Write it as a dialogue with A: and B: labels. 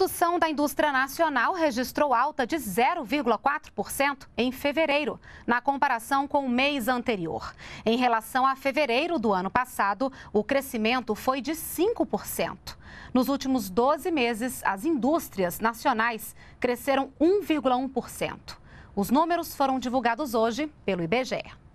A: produção da indústria nacional registrou alta de 0,4% em fevereiro, na comparação com o mês anterior. Em relação a fevereiro do ano passado, o crescimento foi de 5%. Nos últimos 12 meses, as indústrias nacionais cresceram 1,1%. Os números foram divulgados hoje pelo IBGE.